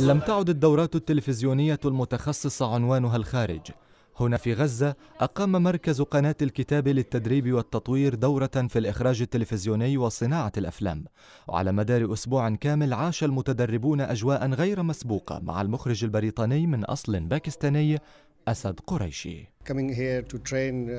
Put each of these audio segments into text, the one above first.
لم تعد الدورات التلفزيونية المتخصصة عنوانها الخارج هنا في غزة أقام مركز قناة الكتاب للتدريب والتطوير دورة في الإخراج التلفزيوني وصناعة الأفلام وعلى مدار أسبوع كامل عاش المتدربون أجواء غير مسبوقة مع المخرج البريطاني من أصل باكستاني أسد قريشي Uh,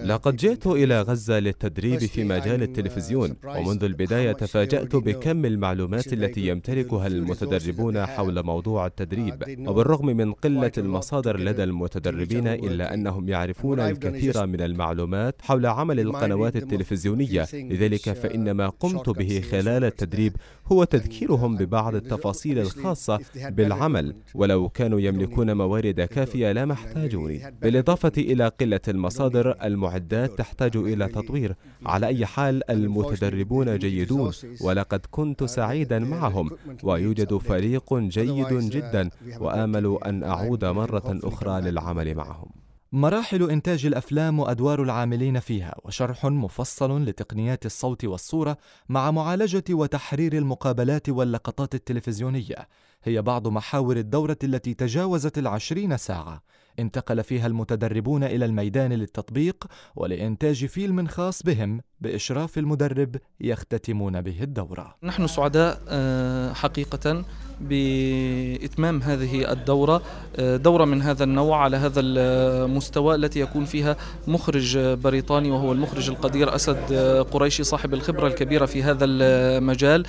لقد جئت إلى غزة للتدريب في مجال uh, التلفزيون ومنذ البداية uh, تفاجأت بكم المعلومات التي يمتلكها المتدربون حول موضوع التدريب وبالرغم من قلة المصادر لدى المتدربين إلا أنهم يعرفون الكثير من المعلومات حول عمل القنوات التلفزيونية لذلك فإن ما قمت به خلال التدريب هو تذكيرهم ببعض التفاصيل الخاصة بالعمل ولو كانوا يملكون موارد كافية لما احتاجوني بالإضافة إلى قلة المصادر المعدات تحتاج إلى تطوير على أي حال المتدربون جيدون ولقد كنت سعيدا معهم ويوجد فريق جيد جدا وآمل أن أعود مرة أخرى للعمل معهم مراحل إنتاج الأفلام وأدوار العاملين فيها وشرح مفصل لتقنيات الصوت والصورة مع معالجة وتحرير المقابلات واللقطات التلفزيونية هي بعض محاور الدورة التي تجاوزت العشرين ساعة انتقل فيها المتدربون إلى الميدان للتطبيق ولإنتاج فيلم خاص بهم بإشراف المدرب يختتمون به الدورة نحن سعداء آه، حقيقة بإتمام هذه الدورة آه، دورة من هذا النوع على هذا المستوى التي يكون فيها مخرج بريطاني وهو المخرج القدير أسد آه، قريشي صاحب الخبرة الكبيرة في هذا المجال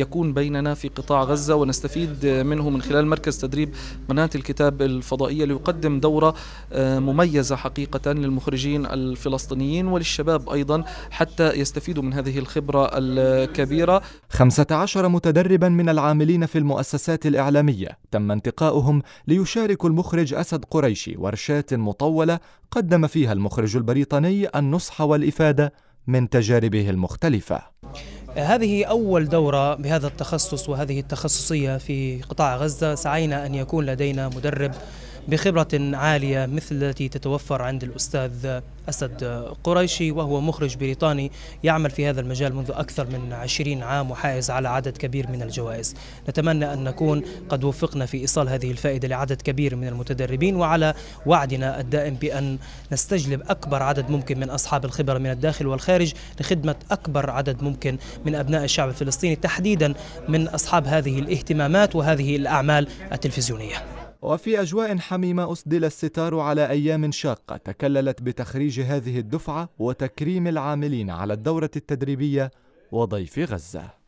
يكون بيننا في قطاع غزة ونستفيد منه من خلال مركز تدريب قناة الكتاب الفضائية يقدم دورة آه، مميزة حقيقة للمخرجين الفلسطينيين وللشباب أيضا حتى يستفيدوا من هذه الخبرة الكبيرة 15 متدربا من العاملين في المؤسسات الإعلامية تم انتقاؤهم ليشارك المخرج أسد قريشي ورشات مطولة قدم فيها المخرج البريطاني النصح والإفادة من تجاربه المختلفة هذه أول دورة بهذا التخصص وهذه التخصصية في قطاع غزة سعينا أن يكون لدينا مدرب بخبرة عالية مثل التي تتوفر عند الأستاذ أسد قريشي وهو مخرج بريطاني يعمل في هذا المجال منذ أكثر من 20 عام وحائز على عدد كبير من الجوائز نتمنى أن نكون قد وفقنا في إيصال هذه الفائدة لعدد كبير من المتدربين وعلى وعدنا الدائم بأن نستجلب أكبر عدد ممكن من أصحاب الخبرة من الداخل والخارج لخدمة أكبر عدد ممكن من أبناء الشعب الفلسطيني تحديدا من أصحاب هذه الاهتمامات وهذه الأعمال التلفزيونية وفي أجواء حميمة أسدل الستار على أيام شاقة تكللت بتخريج هذه الدفعة وتكريم العاملين على الدورة التدريبية وضيف غزة